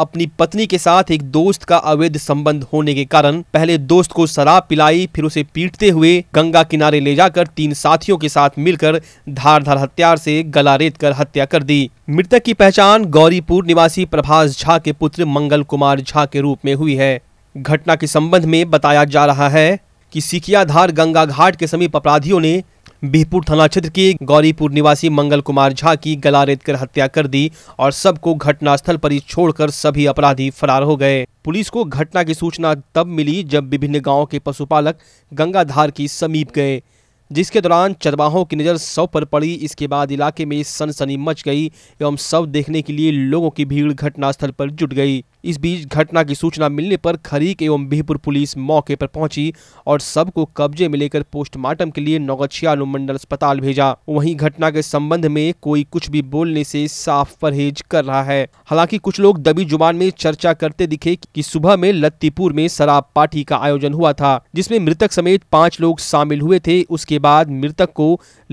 अपनी पत्नी के साथ एक दोस्त का अवैध संबंध होने के कारण पहले दोस्त को शराब पिलाई फिर उसे पीटते हुए गंगा किनारे ले जाकर तीन साथियों के साथ मिलकर धारधार हथियार से गला रेत कर हत्या कर दी मृतक की पहचान गौरीपुर निवासी प्रभास झा के पुत्र मंगल कुमार झा के रूप में हुई है घटना के संबंध में बताया जा रहा है कि सिकियाधार गंगा घाट के समीप अपराधियों ने बीहपुर थाना क्षेत्र के गौरीपुर निवासी मंगल कुमार झा की गला रेत कर हत्या कर दी और सबको घटनास्थल पर ही छोड़कर सभी अपराधी फरार हो गए पुलिस को घटना की सूचना तब मिली जब विभिन्न गाँव के पशुपालक गंगाधार की समीप गए जिसके दौरान चरवाहों की नज़र सब पर पड़ी इसके बाद इलाके में सनसनी मच गई एवं सब देखने के लिए लोगों की भीड़ घटनास्थल पर जुट गई इस बीच घटना की सूचना मिलने पर खरीक एवं बीहपुर पुलिस मौके पर पहुंची और सब को कब्जे में लेकर पोस्टमार्टम के लिए नौगछिया अनुमंडल अस्पताल भेजा वहीं घटना के संबंध में कोई कुछ भी बोलने से साफ परहेज कर रहा है हालांकि कुछ लोग दबी जुबान में चर्चा करते दिखे कि सुबह में लत्तीपुर में शराब पार्टी का आयोजन हुआ था जिसमे मृतक समेत पांच लोग शामिल हुए थे उसके के बाद मृतक को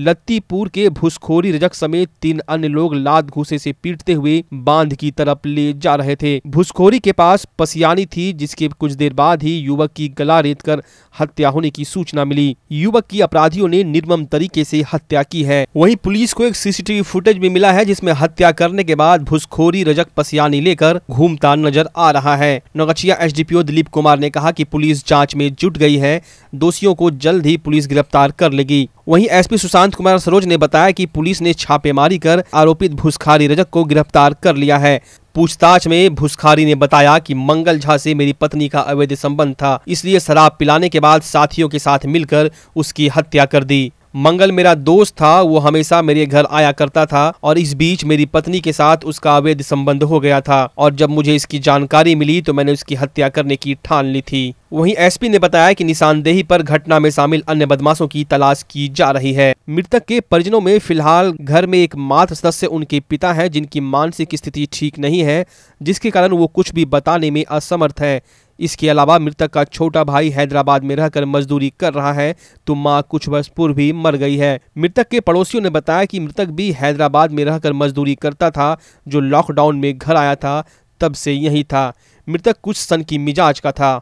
लत्तीपुर के भूसखोरी रजक समेत तीन अन्य लोग लाद घूसे से पीटते हुए बांध की तरफ ले जा रहे थे भूसखोरी के पास पसियानी थी जिसके कुछ देर बाद ही युवक की गला रेत कर हत्या होने की सूचना मिली युवक की अपराधियों ने निर्मम तरीके से हत्या की है वहीं पुलिस को एक सीसीटीवी फुटेज भी मिला है जिसमें हत्या करने के बाद भूसखोरी रजक पसियानी लेकर घूमता नजर आ रहा है नगछिया एस दिलीप कुमार ने कहा की पुलिस जाँच में जुट गई है दोषियों को जल्द ही पुलिस गिरफ्तार कर लेगी वहीं एसपी सुशांत कुमार सरोज ने बताया कि पुलिस ने छापेमारी कर आरोपित भूसखारी रजक को गिरफ्तार कर लिया है पूछताछ में भूसखारी ने बताया कि मंगल झा से मेरी पत्नी का अवैध संबंध था इसलिए शराब पिलाने के बाद साथियों के साथ मिलकर उसकी हत्या कर दी मंगल मेरा दोस्त था वो हमेशा मेरे घर आया करता था और इस बीच मेरी पत्नी के साथ उसका अवैध संबंध हो गया था और जब मुझे इसकी जानकारी मिली तो मैंने उसकी हत्या करने की ठान ली थी वहीं एसपी ने बताया कि निशानदेही पर घटना में शामिल अन्य बदमाशों की तलाश की जा रही है मृतक के परिजनों में फिलहाल घर में एक मात्र सदस्य उनके पिता हैं जिनकी मानसिक स्थिति ठीक नहीं है जिसके कारण वो कुछ भी बताने में असमर्थ है इसके अलावा मृतक का छोटा भाई हैदराबाद में रहकर मजदूरी कर रहा है तो मां कुछ वर्ष पूर्व भी मर गई है मृतक के पड़ोसियों ने बताया कि मृतक भी हैदराबाद में रहकर मजदूरी करता था जो लॉकडाउन में घर आया था तब से यही था मृतक कुछ सन की मिजाज का था